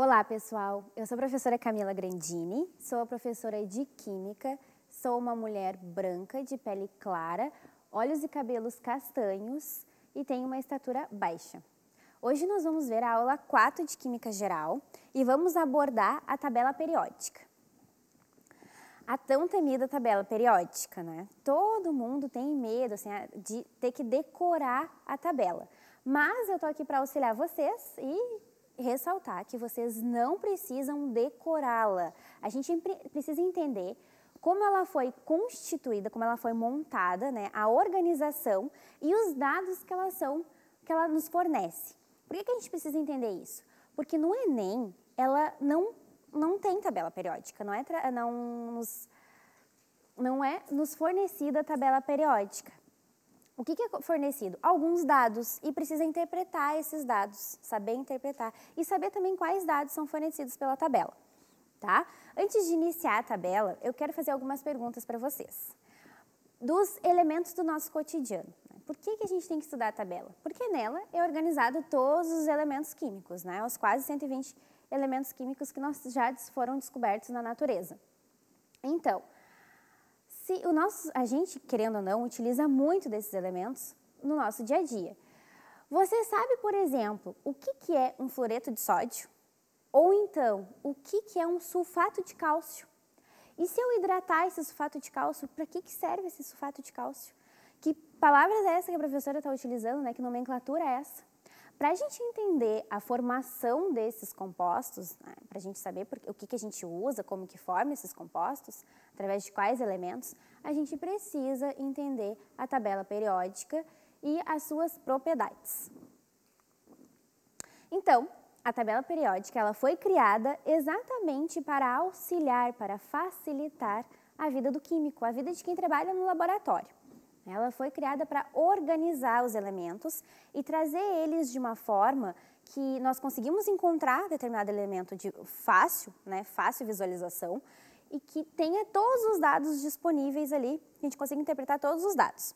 Olá, pessoal. Eu sou a professora Camila Grandini, sou professora de Química, sou uma mulher branca, de pele clara, olhos e cabelos castanhos e tenho uma estatura baixa. Hoje nós vamos ver a aula 4 de Química Geral e vamos abordar a tabela periódica. A tão temida tabela periódica, né? Todo mundo tem medo assim, de ter que decorar a tabela. Mas eu tô aqui para auxiliar vocês e ressaltar que vocês não precisam decorá-la. A gente precisa entender como ela foi constituída, como ela foi montada, né, a organização e os dados que ela, são, que ela nos fornece. Por que, que a gente precisa entender isso? Porque no Enem, ela não, não tem tabela periódica, não é, não, nos, não é nos fornecida a tabela periódica o que, é fornecido? Alguns dados e precisa interpretar esses dados, saber interpretar e saber também quais dados são fornecidos pela tabela, tá? Antes de iniciar a tabela, eu quero fazer algumas perguntas para vocês. Dos elementos do nosso cotidiano, né? por que, que a gente tem que estudar a tabela? Porque nela é organizado todos os elementos químicos, né? Os quase 120 elementos químicos que nós já foram descobertos na natureza. Então, se o nosso, a gente, querendo ou não, utiliza muito desses elementos no nosso dia a dia. Você sabe, por exemplo, o que, que é um fluoreto de sódio? Ou então, o que, que é um sulfato de cálcio? E se eu hidratar esse sulfato de cálcio, para que, que serve esse sulfato de cálcio? Que palavras é essa que a professora está utilizando, né? que nomenclatura é essa? Para a gente entender a formação desses compostos, né, para a gente saber por, o que, que a gente usa, como que forma esses compostos, através de quais elementos, a gente precisa entender a tabela periódica e as suas propriedades. Então, a tabela periódica ela foi criada exatamente para auxiliar, para facilitar a vida do químico, a vida de quem trabalha no laboratório. Ela foi criada para organizar os elementos e trazer eles de uma forma que nós conseguimos encontrar determinado elemento de fácil, né, fácil visualização e que tenha todos os dados disponíveis ali, a gente consiga interpretar todos os dados.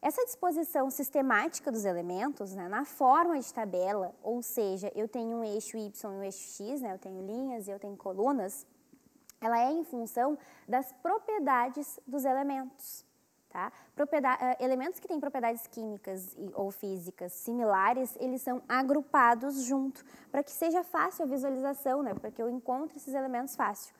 Essa disposição sistemática dos elementos, né, na forma de tabela, ou seja, eu tenho um eixo Y e um eixo X, né, eu tenho linhas e eu tenho colunas, ela é em função das propriedades dos elementos. Tá? Eh, elementos que têm propriedades químicas e, ou físicas similares, eles são agrupados junto, para que seja fácil a visualização, né? para que eu encontre esses elementos fácil.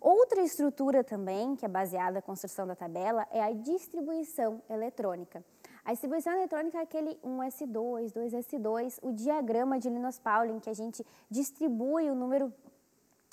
Outra estrutura também, que é baseada na construção da tabela, é a distribuição eletrônica. A distribuição eletrônica é aquele 1s2, 2s2, o diagrama de Linus Pauling, que a gente distribui o número,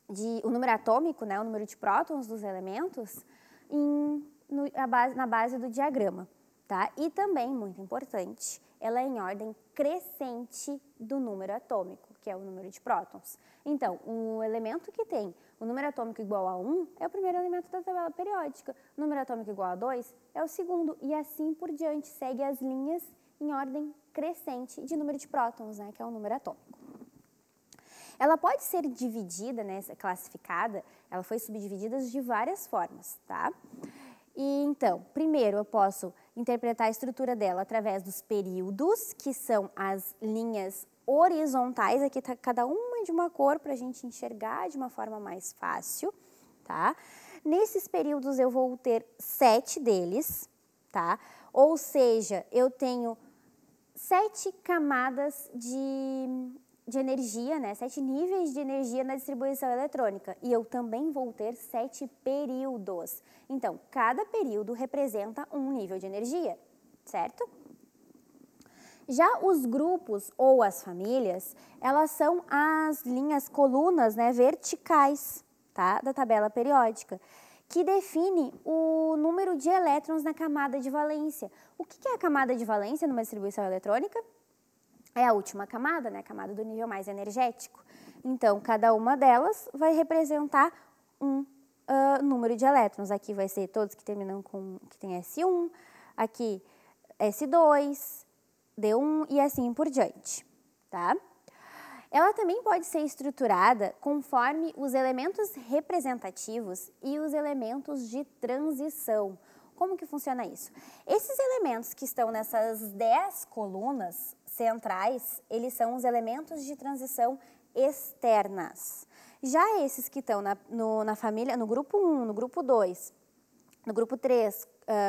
de, o número atômico, né, o número de prótons dos elementos, em no, na, base, na base do diagrama. Tá? E também, muito importante, ela é em ordem crescente do número atômico, que é o número de prótons. Então, o elemento que tem o número atômico igual a 1 é o primeiro elemento da tabela periódica, o número atômico igual a 2 é o segundo, e assim por diante, segue as linhas em ordem crescente de número de prótons, né, que é o número atômico. Ela pode ser dividida, né, classificada, ela foi subdividida de várias formas, tá? E então, primeiro eu posso interpretar a estrutura dela através dos períodos, que são as linhas horizontais, aqui tá cada uma de uma cor para a gente enxergar de uma forma mais fácil, tá? Nesses períodos eu vou ter sete deles, tá? Ou seja, eu tenho sete camadas de de energia, né, sete níveis de energia na distribuição eletrônica e eu também vou ter sete períodos. Então, cada período representa um nível de energia, certo? Já os grupos ou as famílias, elas são as linhas colunas né, verticais tá, da tabela periódica, que define o número de elétrons na camada de valência. O que é a camada de valência numa distribuição eletrônica? é a última camada, né, a camada do nível mais energético. Então, cada uma delas vai representar um uh, número de elétrons. Aqui vai ser todos que terminam com, que tem S1, aqui S2, D1 e assim por diante, tá? Ela também pode ser estruturada conforme os elementos representativos e os elementos de transição. Como que funciona isso? Esses elementos que estão nessas 10 colunas, centrais, eles são os elementos de transição externas. Já esses que estão na, no, na família, no grupo 1, no grupo 2, no grupo 3,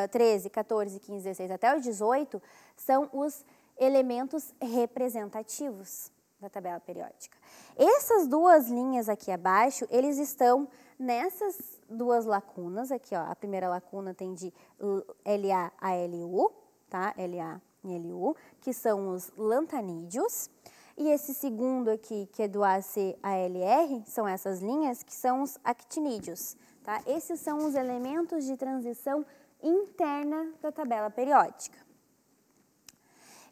uh, 13, 14, 15, 16 até o 18, são os elementos representativos da tabela periódica. Essas duas linhas aqui abaixo, eles estão nessas duas lacunas aqui, ó. A primeira lacuna tem de LA a LU, tá? LA NLU, que são os lantanídeos. E esse segundo aqui, que é do ACALR, são essas linhas, que são os actinídeos. Tá? Esses são os elementos de transição interna da tabela periódica.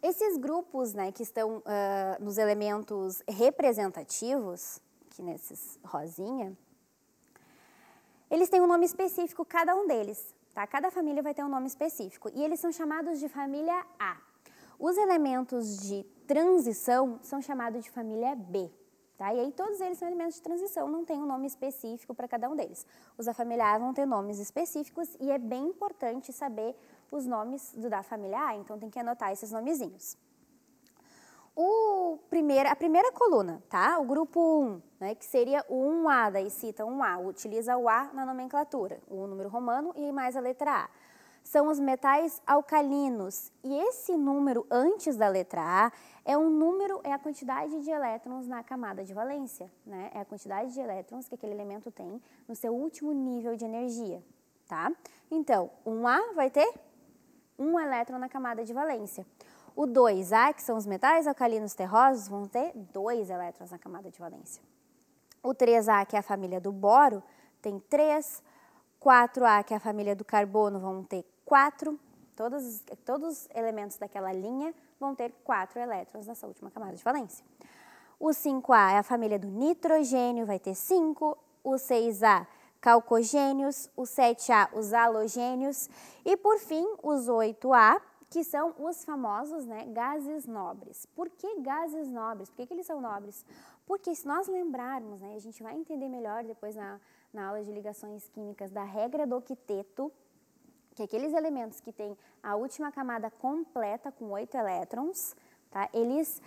Esses grupos né, que estão uh, nos elementos representativos, que nesses rosinha, eles têm um nome específico, cada um deles. Tá? Cada família vai ter um nome específico. E eles são chamados de família A. Os elementos de transição são chamados de família B. Tá? E aí todos eles são elementos de transição, não tem um nome específico para cada um deles. Os da família A vão ter nomes específicos e é bem importante saber os nomes do da família A, então tem que anotar esses nomezinhos. O primeira, a primeira coluna, tá? O grupo 1, né, que seria o 1A, daí cita 1A, utiliza o A na nomenclatura, o número romano e mais a letra A. São os metais alcalinos. E esse número antes da letra A é um número, é a quantidade de elétrons na camada de valência, né? É a quantidade de elétrons que aquele elemento tem no seu último nível de energia, tá? Então, 1A vai ter um elétron na camada de valência. O 2A, que são os metais alcalinos terrosos, vão ter dois elétrons na camada de valência. O 3A, que é a família do boro, tem 3. 4A, que é a família do carbono, vão ter 4. Todos, todos os elementos daquela linha vão ter 4 elétrons nessa última camada de valência. O 5A é a família do nitrogênio, vai ter 5. O 6A, calcogênios. O 7A, os halogênios. E, por fim, os 8A, que são os famosos né, gases nobres. Por que gases nobres? Por que, que eles são nobres? Porque se nós lembrarmos, né, a gente vai entender melhor depois na, na aula de ligações químicas da regra do octeto, que é aqueles elementos que têm a última camada completa com oito elétrons, tá, eles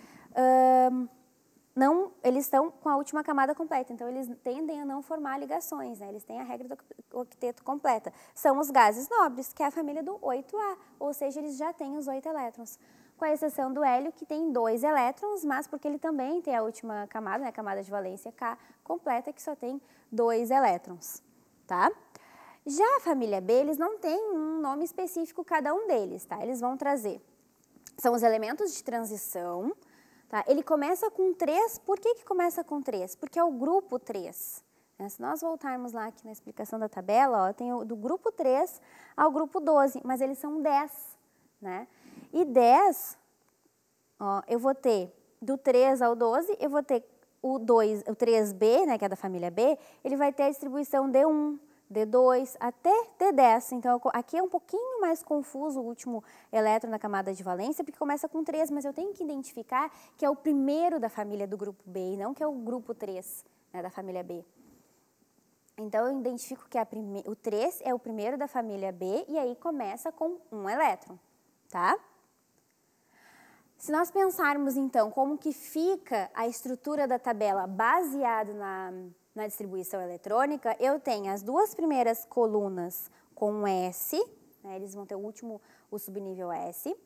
não, eles estão com a última camada completa, então eles tendem a não formar ligações, né? eles têm a regra do octeto completa. São os gases nobres, que é a família do 8A, ou seja, eles já têm os oito elétrons. Com a exceção do hélio, que tem dois elétrons, mas porque ele também tem a última camada, né? a camada de valência K completa, que só tem dois elétrons. Tá? Já a família B, eles não têm um nome específico cada um deles, tá? eles vão trazer. São os elementos de transição, Tá? Ele começa com 3, por que, que começa com 3? Porque é o grupo 3. Né? Se nós voltarmos lá aqui na explicação da tabela, ó, tem o, do grupo 3 ao grupo 12, mas eles são 10. Né? E 10, ó, eu vou ter do 3 ao 12, eu vou ter o, 2, o 3B, né, que é da família B, ele vai ter a distribuição D1. D2 até D10. Então, aqui é um pouquinho mais confuso o último elétron na camada de valência, porque começa com 3, mas eu tenho que identificar que é o primeiro da família do grupo B e não que é o grupo 3 né, da família B. Então, eu identifico que prime... o 3 é o primeiro da família B e aí começa com um elétron, tá? Se nós pensarmos, então, como que fica a estrutura da tabela baseado na na distribuição eletrônica, eu tenho as duas primeiras colunas com S, né, eles vão ter o último, o subnível S,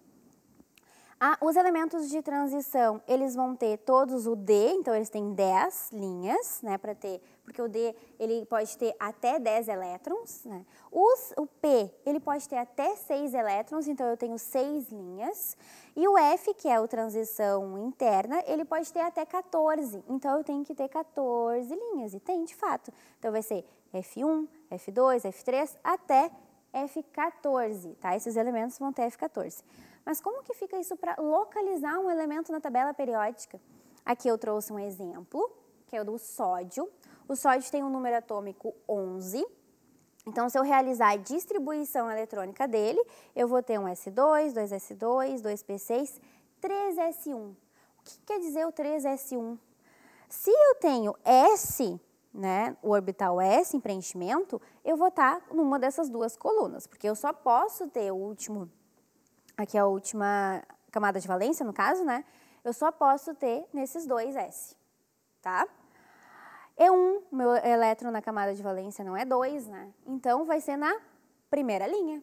ah, os elementos de transição, eles vão ter todos o D, então eles têm 10 linhas, né, para ter, porque o D, ele pode ter até 10 elétrons, né? Os, o P, ele pode ter até 6 elétrons, então eu tenho 6 linhas. E o F, que é o transição interna, ele pode ter até 14, então eu tenho que ter 14 linhas, e tem de fato. Então vai ser F1, F2, F3, até F14, tá? Esses elementos vão ter F14. Mas como que fica isso para localizar um elemento na tabela periódica? Aqui eu trouxe um exemplo, que é o do sódio. O sódio tem um número atômico 11, então, se eu realizar a distribuição eletrônica dele, eu vou ter um S2, 2S2, 2P6, 3S1. O que quer dizer o 3S1? Se eu tenho S, né, o orbital S em preenchimento, eu vou estar numa dessas duas colunas, porque eu só posso ter o último aqui é a última camada de valência, no caso, né? Eu só posso ter nesses dois S, tá? E1, meu elétron na camada de valência não é 2, né? Então vai ser na primeira linha,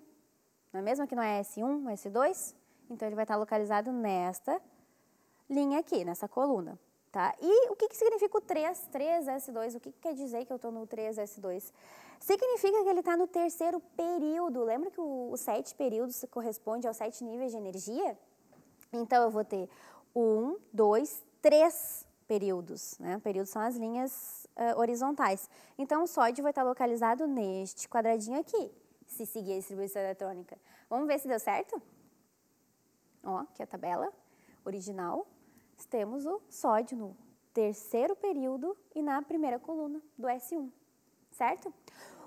não é mesmo? Que não é S1, é S2? Então ele vai estar localizado nesta linha aqui, nessa coluna. Tá? E o que, que significa o 3, 3S2? O que, que quer dizer que eu estou no 3S2? Significa que ele está no terceiro período. Lembra que os sete períodos corresponde aos sete níveis de energia? Então, eu vou ter um, dois, três períodos. Né? Períodos são as linhas uh, horizontais. Então, o sódio vai estar tá localizado neste quadradinho aqui, se seguir a distribuição eletrônica. Vamos ver se deu certo? Ó, aqui é a tabela original temos o sódio no terceiro período e na primeira coluna do S1, certo?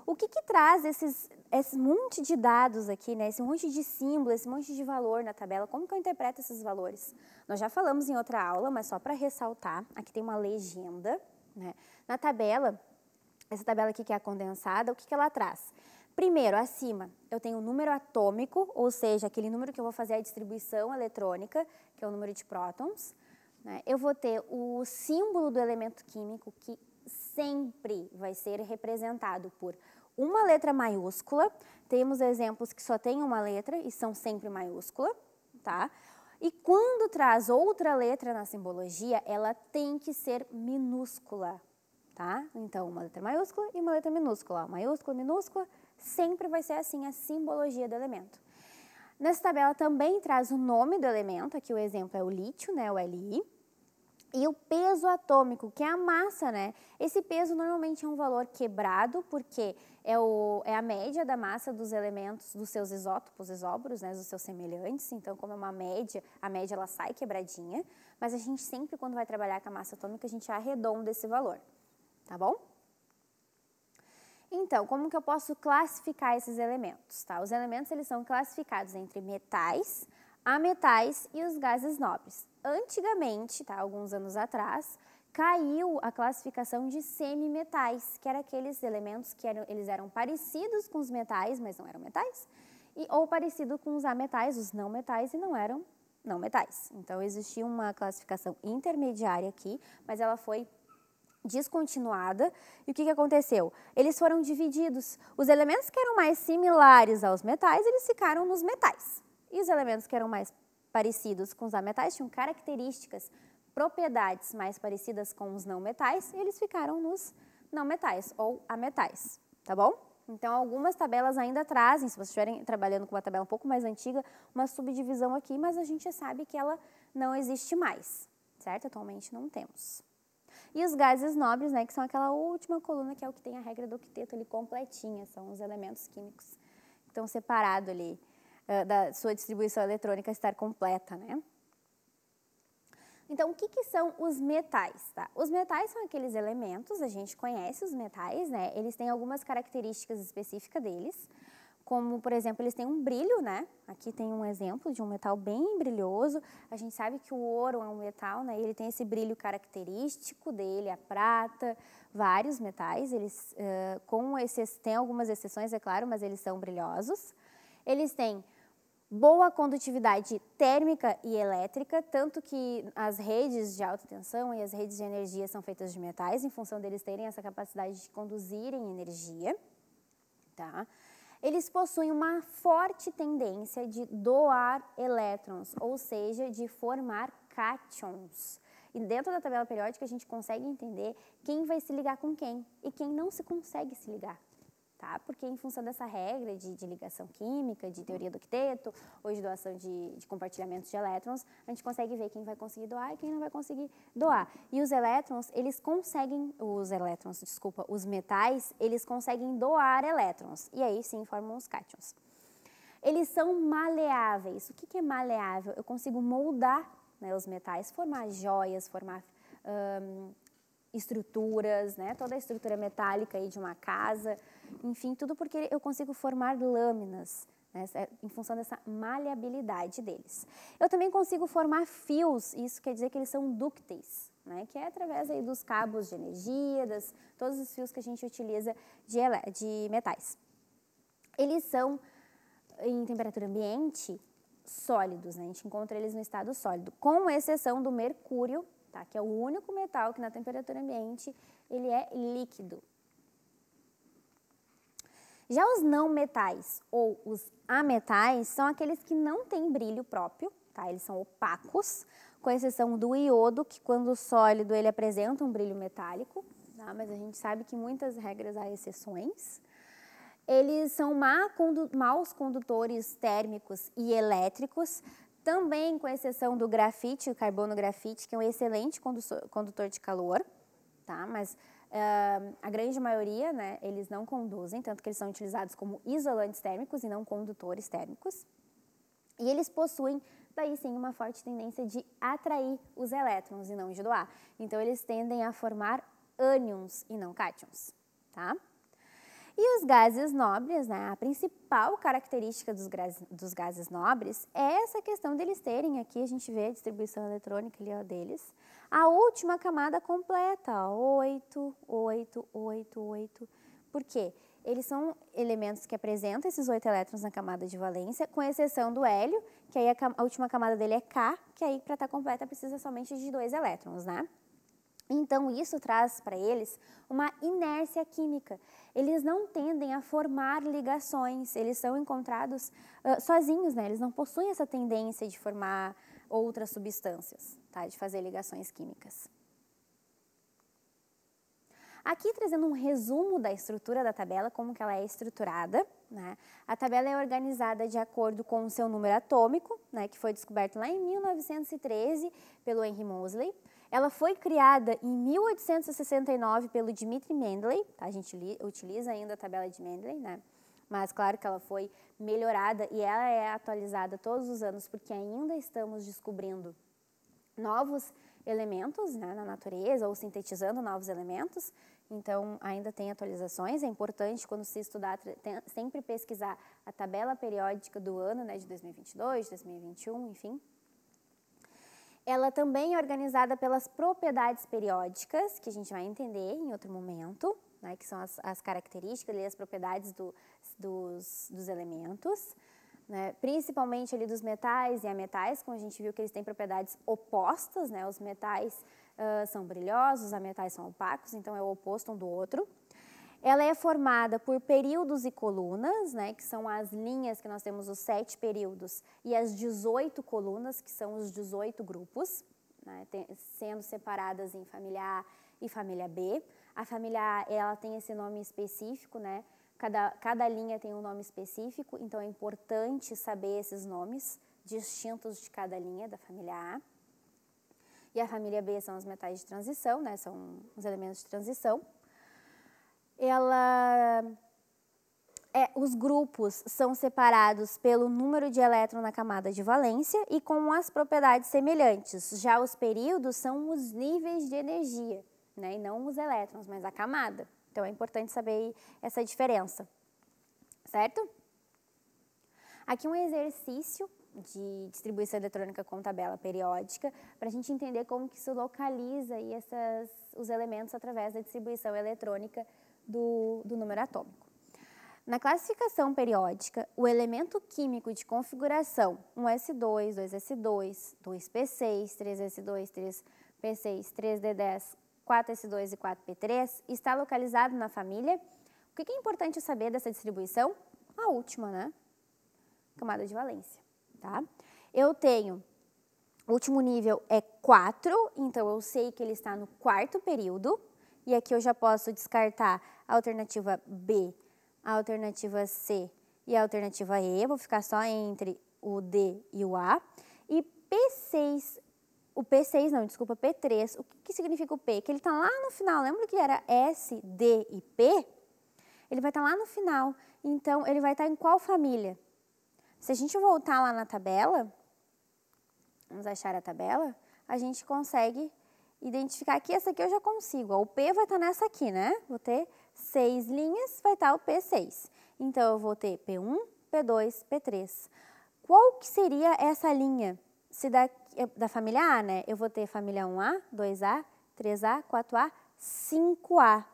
O que, que traz esses, esse monte de dados aqui, né? esse monte de símbolos, esse monte de valor na tabela? Como que eu interpreto esses valores? Nós já falamos em outra aula, mas só para ressaltar, aqui tem uma legenda. Né? Na tabela, essa tabela aqui que é a condensada, o que, que ela traz? Primeiro, acima, eu tenho o número atômico, ou seja, aquele número que eu vou fazer a distribuição eletrônica, que é o número de prótons. Né? Eu vou ter o símbolo do elemento químico que sempre vai ser representado por uma letra maiúscula. Temos exemplos que só tem uma letra e são sempre maiúscula, tá? E quando traz outra letra na simbologia, ela tem que ser minúscula, tá? Então, uma letra maiúscula e uma letra minúscula. Maiúscula, minúscula, sempre vai ser assim a simbologia do elemento. Nessa tabela também traz o nome do elemento, aqui o exemplo é o lítio, né, o Li, e o peso atômico, que é a massa, né? Esse peso normalmente é um valor quebrado, porque é, o, é a média da massa dos elementos, dos seus isótopos, isóboros, né? Dos seus semelhantes. Então, como é uma média, a média ela sai quebradinha. Mas a gente sempre, quando vai trabalhar com a massa atômica, a gente arredonda esse valor, tá bom? Então, como que eu posso classificar esses elementos? Tá? Os elementos eles são classificados entre metais, ametais e os gases nobres. Antigamente, tá, alguns anos atrás, caiu a classificação de semimetais, que era aqueles elementos que eram, eles eram parecidos com os metais, mas não eram metais, e, ou parecido com os ametais, os não metais, e não eram não metais. Então, existia uma classificação intermediária aqui, mas ela foi descontinuada. E o que, que aconteceu? Eles foram divididos. Os elementos que eram mais similares aos metais, eles ficaram nos metais. E os elementos que eram mais parecidos com os metais tinham características, propriedades mais parecidas com os não metais, e eles ficaram nos não metais ou ametais, tá bom? Então, algumas tabelas ainda trazem, se vocês estiverem trabalhando com uma tabela um pouco mais antiga, uma subdivisão aqui, mas a gente sabe que ela não existe mais, certo? Atualmente não temos. E os gases nobres, né, que são aquela última coluna que é o que tem a regra do octeto ali completinha, são os elementos químicos que estão separados ali ah, da sua distribuição eletrônica estar completa, né? Então, o que, que são os metais? Tá? Os metais são aqueles elementos, a gente conhece os metais, né? Eles têm algumas características específicas deles como por exemplo, eles têm um brilho, né? Aqui tem um exemplo de um metal bem brilhoso. A gente sabe que o ouro é um metal, né? Ele tem esse brilho característico dele, a prata, vários metais, eles uh, com esses tem algumas exceções, é claro, mas eles são brilhosos. Eles têm boa condutividade térmica e elétrica, tanto que as redes de alta tensão e as redes de energia são feitas de metais, em função deles terem essa capacidade de conduzirem energia, tá? eles possuem uma forte tendência de doar elétrons, ou seja, de formar cátions. E dentro da tabela periódica a gente consegue entender quem vai se ligar com quem e quem não se consegue se ligar tá? Porque em função dessa regra de, de ligação química, de teoria do octeto, ou de doação de, de compartilhamentos de elétrons, a gente consegue ver quem vai conseguir doar e quem não vai conseguir doar. E os elétrons, eles conseguem, os elétrons, desculpa, os metais, eles conseguem doar elétrons. E aí sim formam os cátions. Eles são maleáveis. O que, que é maleável? Eu consigo moldar né, os metais, formar joias, formar hum, estruturas, né? toda a estrutura metálica aí de uma casa, enfim, tudo porque eu consigo formar lâminas. Né, é, em função dessa maleabilidade deles. Eu também consigo formar fios, isso quer dizer que eles são dúcteis, né, que é através aí dos cabos de energia, das, todos os fios que a gente utiliza de, de metais. Eles são, em temperatura ambiente, sólidos, né, a gente encontra eles no estado sólido, com exceção do mercúrio, tá? que é o único metal que na temperatura ambiente ele é líquido. Já os não metais ou os ametais são aqueles que não têm brilho próprio, tá? Eles são opacos, com exceção do iodo, que quando sólido ele apresenta um brilho metálico, tá? mas a gente sabe que muitas regras há exceções. Eles são maus condutores térmicos e elétricos, também, com exceção do grafite, o carbono grafite, que é um excelente condutor de calor, tá? Mas uh, a grande maioria, né, eles não conduzem, tanto que eles são utilizados como isolantes térmicos e não condutores térmicos. E eles possuem, daí sim, uma forte tendência de atrair os elétrons e não de doar. Então, eles tendem a formar ânions e não cátions, tá? E os gases nobres, né, a principal característica dos, dos gases nobres é essa questão deles terem, aqui a gente vê a distribuição eletrônica ali, ó, deles, a última camada completa, ó, 8, 8, 8, 8. Por quê? Eles são elementos que apresentam esses oito elétrons na camada de valência, com exceção do hélio, que aí a, a última camada dele é K, que aí para estar tá completa precisa somente de dois elétrons, né? Então, isso traz para eles uma inércia química. Eles não tendem a formar ligações, eles são encontrados uh, sozinhos, né? eles não possuem essa tendência de formar outras substâncias, tá? de fazer ligações químicas. Aqui trazendo um resumo da estrutura da tabela, como que ela é estruturada. Né? A tabela é organizada de acordo com o seu número atômico, né? que foi descoberto lá em 1913 pelo Henry Moseley. Ela foi criada em 1869 pelo Dmitri Mendeley. Tá? a gente utiliza ainda a tabela de Mendeley, né? mas claro que ela foi melhorada e ela é atualizada todos os anos porque ainda estamos descobrindo novos elementos né, na natureza ou sintetizando novos elementos. Então, ainda tem atualizações. É importante, quando se estudar, sempre pesquisar a tabela periódica do ano né, de 2022, 2021, enfim, ela também é organizada pelas propriedades periódicas, que a gente vai entender em outro momento, né, que são as, as características e as propriedades do, dos, dos elementos. Né, principalmente ali dos metais e ametais, como a gente viu que eles têm propriedades opostas, né, os metais uh, são brilhosos, os ametais são opacos, então é o oposto um do outro. Ela é formada por períodos e colunas, né, que são as linhas que nós temos os sete períodos e as 18 colunas, que são os 18 grupos, né, sendo separadas em família A e família B. A família A ela tem esse nome específico, né? Cada, cada linha tem um nome específico, então é importante saber esses nomes distintos de cada linha da família A. E a família B são os metais de transição, né? São os elementos de transição ela é, os grupos são separados pelo número de elétron na camada de valência e com as propriedades semelhantes. Já os períodos são os níveis de energia, né? e não os elétrons, mas a camada. Então é importante saber essa diferença, certo? Aqui um exercício de distribuição eletrônica com tabela periódica para a gente entender como que se localiza aí essas, os elementos através da distribuição eletrônica do, do número atômico. Na classificação periódica, o elemento químico de configuração 1s2, 2s2, 2p6, 3s2, 3p6, 3d10, 4s2 e 4p3 está localizado na família. O que é importante saber dessa distribuição? A última, né? Camada de valência, tá? Eu tenho, o último nível é 4, então eu sei que ele está no quarto período, e aqui eu já posso descartar a alternativa B, a alternativa C e a alternativa E. vou ficar só entre o D e o A. E P6, o P6 não, desculpa, P3. O que, que significa o P? Que ele está lá no final. Lembra que era S, D e P? Ele vai estar tá lá no final. Então, ele vai estar tá em qual família? Se a gente voltar lá na tabela, vamos achar a tabela, a gente consegue identificar aqui, essa aqui eu já consigo. o P vai estar tá nessa aqui, né? Vou ter seis linhas, vai estar tá o P6. Então, eu vou ter P1, P2, P3. Qual que seria essa linha? Se da, é, da família A, né? Eu vou ter família 1A, 2A, 3A, 4A, 5A.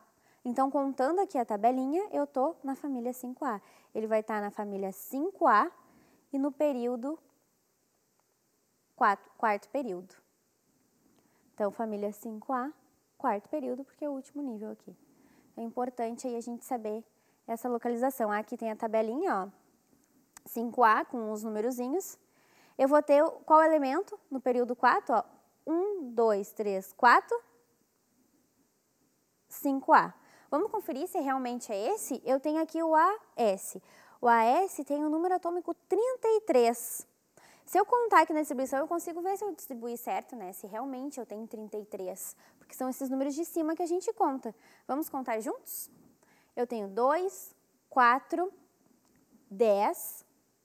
Então, contando aqui a tabelinha, eu estou na família 5A. Ele vai estar tá na família 5A e no período, 4, quarto período. Então, família 5A, quarto período, porque é o último nível aqui. É importante aí a gente saber essa localização. Aqui tem a tabelinha, ó, 5A com os numerozinhos. Eu vou ter qual elemento no período 4? 1, 2, 3, 4, 5A. Vamos conferir se realmente é esse? Eu tenho aqui o AS. O AS tem o número atômico 33. Se eu contar aqui na distribuição, eu consigo ver se eu distribuí certo, né? Se realmente eu tenho 33, porque são esses números de cima que a gente conta. Vamos contar juntos? Eu tenho 2, 4, 10,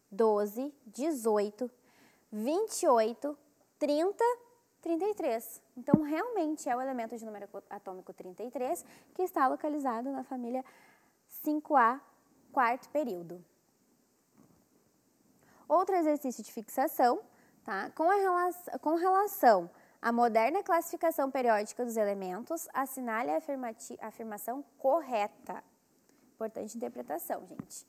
12, 18, 28, 30, 33. Então, realmente é o elemento de número atômico 33 que está localizado na família 5A, quarto período. Outro exercício de fixação, tá? com, relação, com relação à moderna classificação periódica dos elementos, assinale a afirmação correta. Importante interpretação, gente.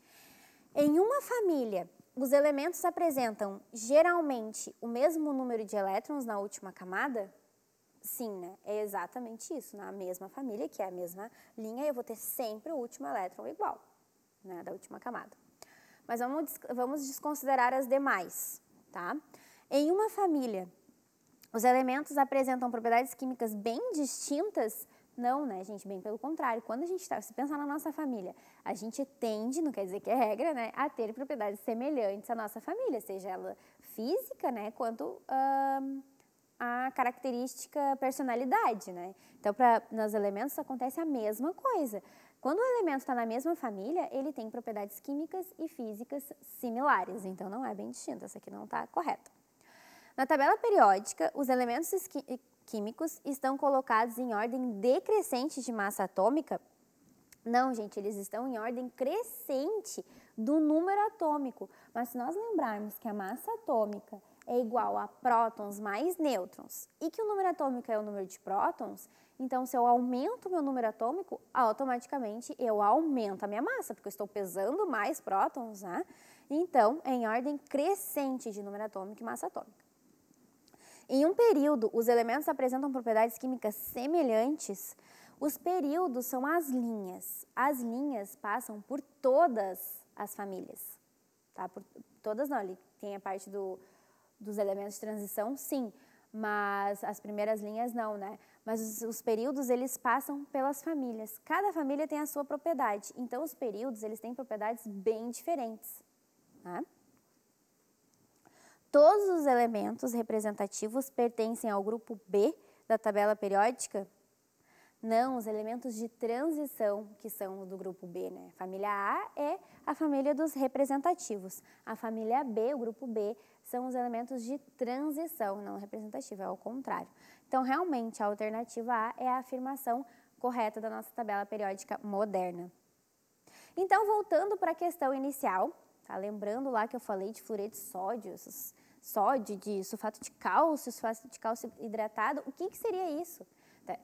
Em uma família, os elementos apresentam geralmente o mesmo número de elétrons na última camada? Sim, né? É exatamente isso. Na mesma família, que é a mesma linha, eu vou ter sempre o último elétron igual, né? Da última camada mas vamos, vamos desconsiderar as demais. Tá? Em uma família, os elementos apresentam propriedades químicas bem distintas? Não, né, gente? Bem pelo contrário. Quando a gente está, se pensar na nossa família, a gente tende, não quer dizer que é regra, né, a ter propriedades semelhantes à nossa família, seja ela física, né, quanto hum, a característica personalidade, né? Então, para nos elementos acontece a mesma coisa. Quando um elemento está na mesma família, ele tem propriedades químicas e físicas similares, então não é bem distinto, essa aqui não está correta. Na tabela periódica, os elementos químicos estão colocados em ordem decrescente de massa atômica? Não, gente, eles estão em ordem crescente do número atômico. Mas se nós lembrarmos que a massa atômica é igual a prótons mais nêutrons e que o número atômico é o número de prótons, então se eu aumento meu número atômico, automaticamente eu aumento a minha massa, porque eu estou pesando mais prótons, né? Então, é em ordem crescente de número atômico e massa atômica. Em um período, os elementos apresentam propriedades químicas semelhantes. Os períodos são as linhas. As linhas passam por todas as famílias. Tá? Por, todas não, ele tem a parte do, dos elementos de transição, sim, mas as primeiras linhas não, né? Mas os, os, períodos eles passam pelas famílias. Cada família tem a sua propriedade, então os períodos eles têm propriedades bem diferentes. Né? Todos os elementos representativos pertencem ao grupo B da tabela periódica não, os elementos de transição que são do grupo B, né? Família A é a família dos representativos. A família B, o grupo B, são os elementos de transição, não representativo é o contrário. Então, realmente, a alternativa A é a afirmação correta da nossa tabela periódica moderna. Então, voltando para a questão inicial, tá? Lembrando lá que eu falei de fluoreto de sódio, sódio, de sulfato de cálcio, sulfato de cálcio hidratado, o que, que seria isso? Tá.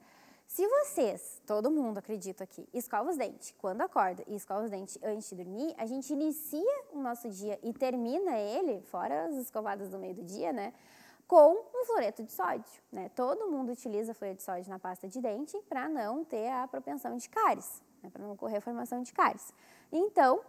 Se vocês, todo mundo acredito aqui, escova os dentes quando acorda e escova os dentes antes de dormir, a gente inicia o nosso dia e termina ele, fora as escovadas do meio do dia, né? Com um fluoreto de sódio, né? Todo mundo utiliza fluoreto de sódio na pasta de dente para não ter a propensão de cáries, né? para não ocorrer a formação de cáries. Então,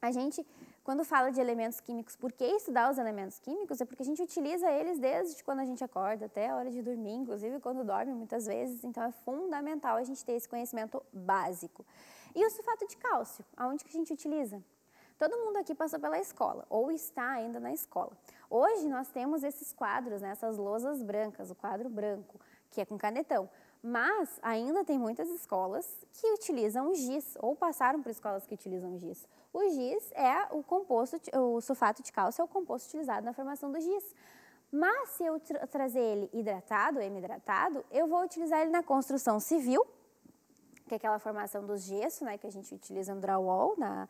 a gente quando fala de elementos químicos, por que estudar os elementos químicos? É porque a gente utiliza eles desde quando a gente acorda até a hora de dormir, inclusive quando dorme muitas vezes. Então é fundamental a gente ter esse conhecimento básico. E o sulfato de cálcio, aonde que a gente utiliza? Todo mundo aqui passou pela escola ou está ainda na escola. Hoje nós temos esses quadros, né, essas lousas brancas, o quadro branco, que é com canetão. Mas ainda tem muitas escolas que utilizam giz ou passaram por escolas que utilizam giz. O giz é o composto, o sulfato de cálcio é o composto utilizado na formação do giz. Mas se eu tra trazer ele hidratado, hidratado, eu vou utilizar ele na construção civil, que é aquela formação dos gesso, né, que a gente utiliza no drywall, na,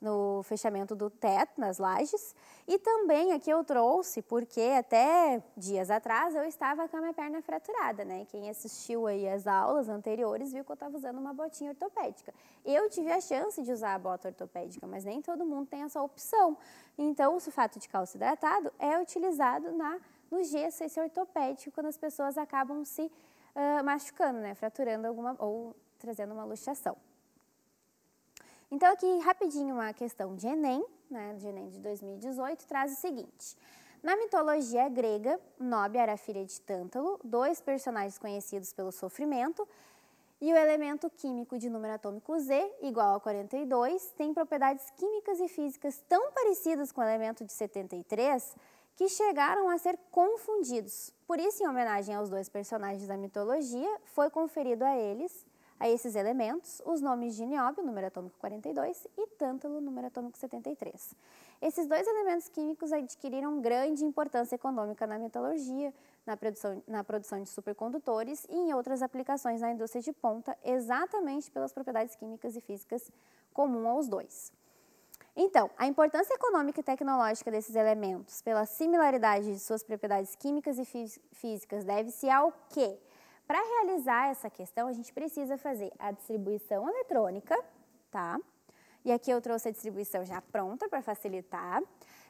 no fechamento do teto, nas lajes. E também aqui eu trouxe, porque até dias atrás eu estava com a minha perna fraturada, né? Quem assistiu aí as aulas anteriores viu que eu estava usando uma botinha ortopédica. Eu tive a chance de usar a bota ortopédica, mas nem todo mundo tem essa opção. Então, o sulfato de cálcio hidratado é utilizado na, no gesso, esse ortopédico, quando as pessoas acabam se uh, machucando, né? Fraturando alguma ou trazendo uma luxação. Então, aqui rapidinho uma questão de Enem, né, de Enem de 2018, traz o seguinte. Na mitologia grega, Nobe era filha de Tântalo, dois personagens conhecidos pelo sofrimento, e o elemento químico de número atômico Z, igual a 42, tem propriedades químicas e físicas tão parecidas com o elemento de 73 que chegaram a ser confundidos. Por isso, em homenagem aos dois personagens da mitologia, foi conferido a eles a esses elementos, os nomes de nióbio, número atômico 42, e tântalo, número atômico 73. Esses dois elementos químicos adquiriram grande importância econômica na metalurgia, na produção, na produção de supercondutores e em outras aplicações na indústria de ponta, exatamente pelas propriedades químicas e físicas comuns aos dois. Então, a importância econômica e tecnológica desses elementos, pela similaridade de suas propriedades químicas e físicas, deve-se ao quê? Para realizar essa questão, a gente precisa fazer a distribuição eletrônica, tá? E aqui eu trouxe a distribuição já pronta para facilitar.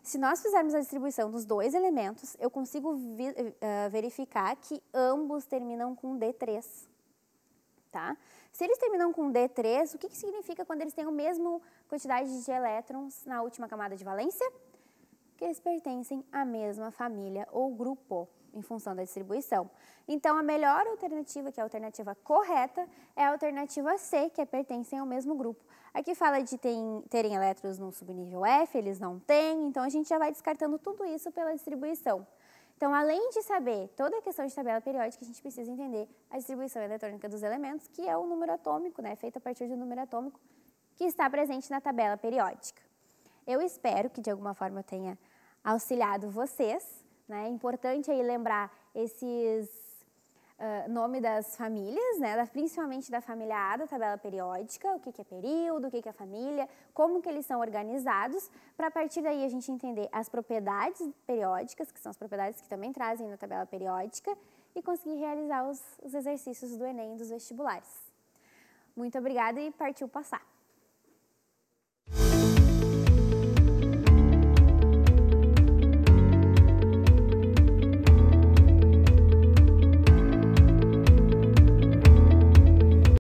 Se nós fizermos a distribuição dos dois elementos, eu consigo eh, eh, verificar que ambos terminam com D3, tá? Se eles terminam com D3, o que, que significa quando eles têm a mesma quantidade de elétrons na última camada de valência? Que eles pertencem à mesma família ou grupo em função da distribuição. Então, a melhor alternativa, que é a alternativa correta, é a alternativa C, que é pertencem ao mesmo grupo. Aqui fala de terem elétrons no subnível F, eles não têm, então a gente já vai descartando tudo isso pela distribuição. Então, além de saber toda a questão de tabela periódica, a gente precisa entender a distribuição eletrônica dos elementos, que é o número atômico, né, feito a partir do número atômico que está presente na tabela periódica. Eu espero que de alguma forma eu tenha auxiliado vocês né? É importante aí lembrar esses Uh, nome das famílias, né, da, principalmente da família A da tabela periódica, o que, que é período, o que, que é família, como que eles são organizados, para a partir daí a gente entender as propriedades periódicas, que são as propriedades que também trazem na tabela periódica, e conseguir realizar os, os exercícios do Enem dos vestibulares. Muito obrigada e partiu passar!